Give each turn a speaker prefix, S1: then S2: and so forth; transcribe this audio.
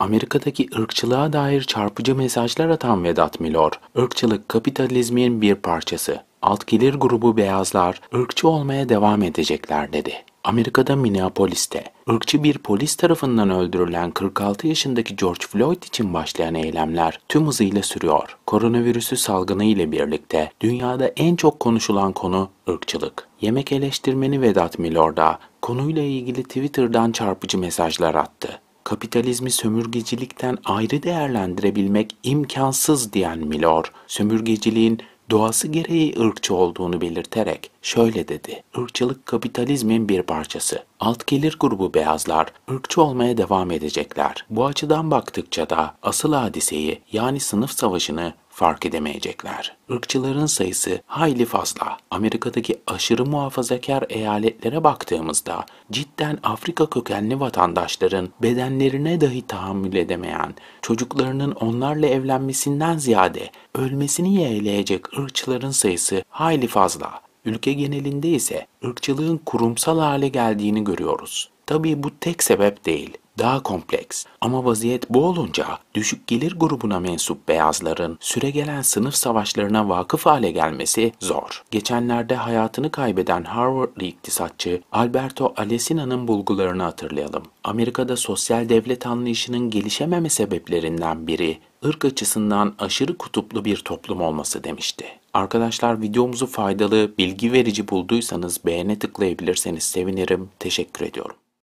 S1: Amerika'daki ırkçılığa dair çarpıcı mesajlar atan Vedat Milor, ırkçılık kapitalizmin bir parçası. Alt gelir grubu beyazlar ırkçı olmaya devam edecekler dedi. Amerika'da Minneapolis'te ırkçı bir polis tarafından öldürülen 46 yaşındaki George Floyd için başlayan eylemler tüm hızıyla sürüyor. Koronavirüsü salgını ile birlikte dünyada en çok konuşulan konu ırkçılık. Yemek eleştirmeni Vedat Milor da konuyla ilgili Twitter'dan çarpıcı mesajlar attı kapitalizmi sömürgecilikten ayrı değerlendirebilmek imkansız diyen Milor, sömürgeciliğin doğası gereği ırkçı olduğunu belirterek şöyle dedi. Irkçılık kapitalizmin bir parçası. Alt gelir grubu beyazlar ırkçı olmaya devam edecekler. Bu açıdan baktıkça da asıl hadiseyi yani sınıf savaşını fark edemeyecekler. Irkçıların sayısı hayli fazla. Amerika'daki aşırı muhafazakar eyaletlere baktığımızda cidden Afrika kökenli vatandaşların bedenlerine dahi tahammül edemeyen, çocuklarının onlarla evlenmesinden ziyade ölmesini yeğleyecek ırkçıların sayısı hayli fazla. Ülke genelinde ise ırkçılığın kurumsal hale geldiğini görüyoruz. Tabii bu tek sebep değil daha kompleks. Ama vaziyet bu olunca düşük gelir grubuna mensup beyazların süregelen sınıf savaşlarına vakıf hale gelmesi zor. Geçenlerde hayatını kaybeden Harvardlı iktisatçı Alberto Alessina'nın bulgularını hatırlayalım. Amerika'da sosyal devlet anlayışının gelişememe sebeplerinden biri ırk açısından aşırı kutuplu bir toplum olması demişti. Arkadaşlar videomuzu faydalı, bilgi verici bulduysanız beğene tıklayabilirseniz sevinirim. Teşekkür ediyorum.